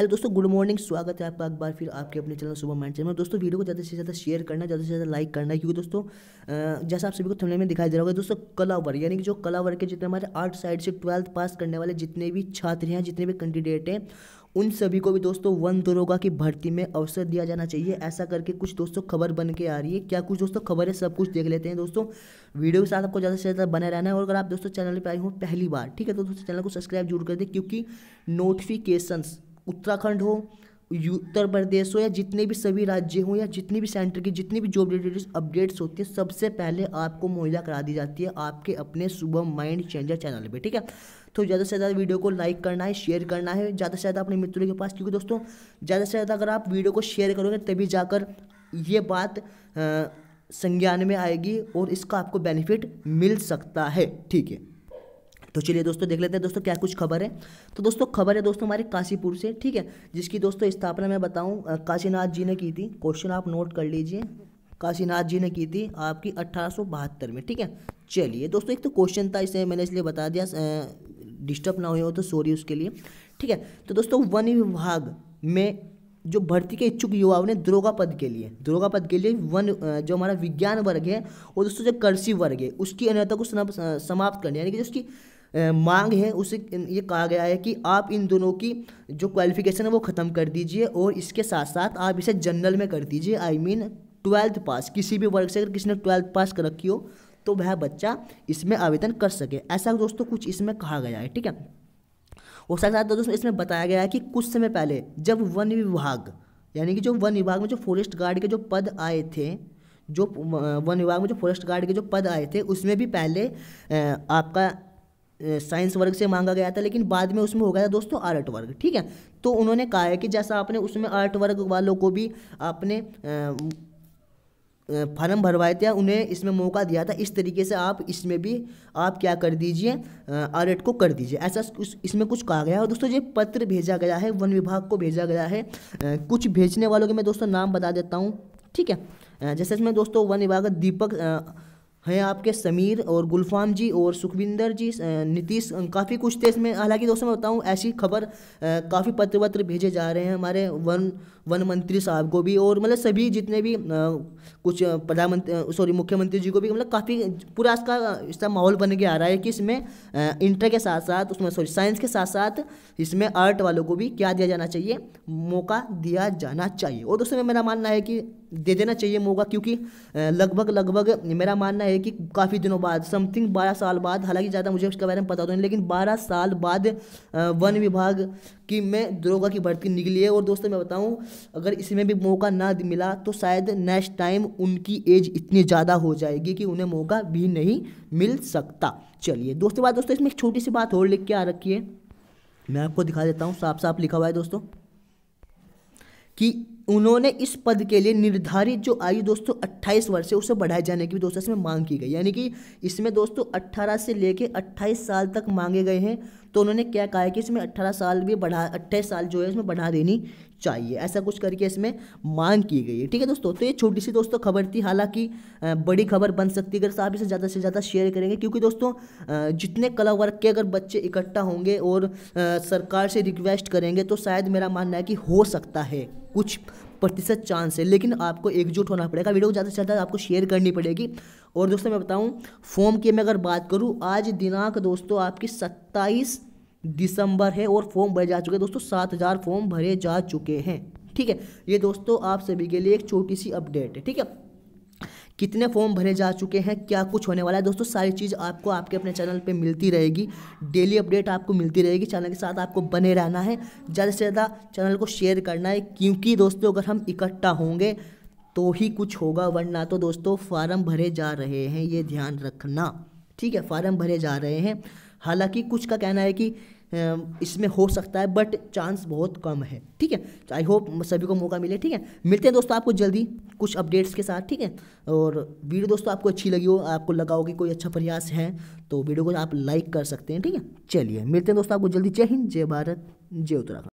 hello दोस्तों good morning स्वागत है आपका एक बार फिर आपके अपने चैनल सुबह माइंड चैनल में दोस्तों वीडियो को ज़्यादा से ज़्यादा शेयर करना ज़्यादा से ज़्यादा लाइक करना क्योंकि दोस्तों जैसा आप सभी को थोड़े में दिखाई दे रहा होगा दोस्तों कलावर यानी कि जो कलावर के जितने हमारे आर्ट साइड से ट्वेल्थ पास करने वाले जितने भी छात्र हैं जितने भी कैंडिडेट हैं उन सभी को भी दोस्तों वन दरोगा की भर्ती में अवसर दिया जाना चाहिए ऐसा करके कुछ दोस्तों खबर बन के आ रही है क्या कुछ दोस्तों खबर है सब कुछ देख लेते हैं दोस्तों वीडियो के साथ आपको ज़्यादा से ज़्यादा बने रहना है और अगर आप दोस्तों चैनल पर आए हो पहली बार ठीक है तो दोस्तों चैनल को सब्सक्राइब जरूर कर दें क्योंकि नोटिफिकेशंस उत्तराखंड हो उत्तर प्रदेश हो या जितने भी सभी राज्य हों या जितने भी सेंटर की जितनी भी जॉब रिलेटेड अपडेट्स होती है सबसे पहले आपको मुहैया करा दी जाती है आपके अपने सुबह माइंड चेंजर चैनल पे ठीक है तो ज़्यादा से ज़्यादा वीडियो को लाइक करना है शेयर करना है ज़्यादा से ज़्यादा अपने मित्रों के पास क्योंकि दोस्तों ज़्यादा से ज़्यादा अगर आप वीडियो को शेयर करोगे तभी जाकर ये बात संज्ञान में आएगी और इसका आपको बेनिफिट मिल सकता है ठीक है तो चलिए दोस्तों देख लेते हैं दोस्तों क्या कुछ खबर है तो दोस्तों खबर है दोस्तों हमारे काशीपुर से ठीक है जिसकी दोस्तों स्थापना मैं बताऊँ काशीनाथ जी ने की थी क्वेश्चन आप नोट कर लीजिए काशीनाथ जी ने की थी आपकी अट्ठारह में ठीक है चलिए दोस्तों एक तो क्वेश्चन था इसे मैंने इसलिए बता दिया डिस्टर्ब ना हुए हो तो सॉरी उसके लिए ठीक है तो दोस्तों वन विभाग में जो भर्ती के इच्छुक युवाओं ने द्रोगा पद के लिए द्रोगा पद के लिए वन जो हमारा विज्ञान वर्ग है और दोस्तों जो कृषि वर्ग है उसकी अन्यता को समाप्त करने यानी कि जो उसकी मांग है उसे ये कहा गया है कि आप इन दोनों की जो क्वालिफिकेशन है वो ख़त्म कर दीजिए और इसके साथ साथ आप इसे जनरल में कर दीजिए आई मीन ट्वेल्थ पास किसी भी वर्ग से अगर किसी ने ट्वेल्थ पास कर रखी हो तो वह बच्चा इसमें आवेदन कर सके ऐसा दोस्तों कुछ इसमें कहा गया है ठीक है और साथ साथ दोस्तों इसमें बताया गया है कि कुछ समय पहले जब वन विभाग यानी कि जो वन विभाग में जो फॉरेस्ट गार्ड के जो पद आए थे जो वन विभाग में जो फॉरेस्ट गार्ड के जो पद आए थे उसमें भी पहले आपका साइंस वर्ग से मांगा गया था लेकिन बाद में उसमें हो गया था दोस्तों आर्ट वर्ग ठीक है तो उन्होंने कहा है कि जैसा आपने उसमें आर्ट वर्ग वालों को भी आपने फार्म भरवाए थे उन्हें इसमें मौका दिया था इस तरीके से आप इसमें भी आप क्या कर दीजिए आर्ट को कर दीजिए ऐसा इसमें कुछ कहा गया है और दोस्तों ये पत्र भेजा गया है वन विभाग को भेजा गया है कुछ भेजने वालों के मैं दोस्तों नाम बता देता हूँ ठीक है जैसे इसमें दोस्तों वन विभाग दीपक हैं आपके समीर और गुलफाम जी और सुखविंदर जी नीतीश काफ़ी कुछ थे इसमें हालांकि दोस्तों मैं बताऊं ऐसी खबर काफ़ी पत्र पत्र भेजे जा रहे हैं हमारे वन वन मंत्री साहब को भी और मतलब सभी जितने भी आ, कुछ प्रधानमंत्री सॉरी मुख्यमंत्री जी को भी मतलब काफ़ी पूरा इसका इसका माहौल बन के आ रहा है कि इसमें इंटर के साथ साथ उसमें सॉरी साइंस के साथ साथ इसमें आर्ट वालों को भी क्या दिया जाना चाहिए मौका दिया जाना चाहिए और दोस्तों मेरा मानना है कि दे देना चाहिए मौका क्योंकि लगभग लगभग मेरा मानना है कि काफ़ी दिनों बाद समथिंग बारह साल बाद हालांकि ज़्यादा मुझे उसके बारे में पता तो नहीं लेकिन बारह साल बाद वन विभाग की में दरोगा की भर्ती निकली है और दोस्तों मैं बताऊँ अगर इसमें भी मौका ना मिला तो शायद नेक्स्ट टाइम उनकी एज इतनी ज़्यादा हो जाएगी कि उन्हें मौका भी नहीं मिल सकता चलिए दोस्तों बात दोस्तों इसमें एक छोटी सी बात और लिख के आ रखी है मैं आपको दिखा देता हूँ साफ साफ लिखा हुआ है दोस्तों कि उन्होंने इस पद के लिए निर्धारित जो आयु दोस्तों 28 वर्ष है उसे बढ़ाए जाने की भी दोस्तों इसमें मांग की गई यानी कि इसमें दोस्तों 18 से लेकर 28 साल तक मांगे गए हैं तो उन्होंने क्या कहा है कि इसमें अट्ठारह साल भी बढ़ा अट्ठाईस साल जो है इसमें बढ़ा देनी चाहिए ऐसा कुछ करके इसमें मांग की गई है ठीक है दोस्तों तो ये छोटी सी दोस्तों खबर थी हालांकि बड़ी खबर बन सकती है अगर आप इसे ज़्यादा से ज़्यादा शेयर करेंगे क्योंकि दोस्तों जितने कला वर्ग के अगर बच्चे इकट्ठा होंगे और सरकार से रिक्वेस्ट करेंगे तो शायद मेरा मानना है कि हो सकता है कुछ प्रतिशत चांस है लेकिन आपको एकजुट होना पड़ेगा वीडियो को ज़्यादा से ज़्यादा आपको शेयर करनी पड़ेगी और दोस्तों मैं बताऊँ फॉर्म की मैं अगर बात करूँ आज दिनांक दोस्तों आपकी सत्ताईस दिसंबर है और फॉर्म भरे जा चुके हैं दोस्तों सात हज़ार फॉर्म भरे जा चुके हैं ठीक है ये दोस्तों आप सभी के लिए एक छोटी सी अपडेट है ठीक है कितने फॉर्म भरे जा चुके हैं क्या कुछ होने वाला है दोस्तों सारी चीज़ आपको आपके अपने चैनल पे मिलती रहेगी डेली अपडेट आपको मिलती रहेगी चैनल के साथ आपको बने रहना है ज़्यादा से ज़्यादा चैनल को शेयर करना है क्योंकि दोस्तों अगर हम इकट्ठा होंगे तो ही कुछ होगा वरना तो दोस्तों फार्म भरे जा रहे हैं ये ध्यान रखना ठीक है फार्म भरे जा रहे हैं हालांकि कुछ का कहना है कि इसमें हो सकता है बट चांस बहुत कम है ठीक है तो आई होप सभी को मौका मिले ठीक है मिलते हैं दोस्तों आपको जल्दी कुछ अपडेट्स के साथ ठीक है और वीडियो दोस्तों आपको अच्छी लगी हो आपको लगा होगी कि कोई अच्छा प्रयास है तो वीडियो को आप लाइक कर सकते हैं ठीक है चलिए मिलते हैं दोस्तों आपको जल्दी जय हिंद जय भारत जय उत्तराखंड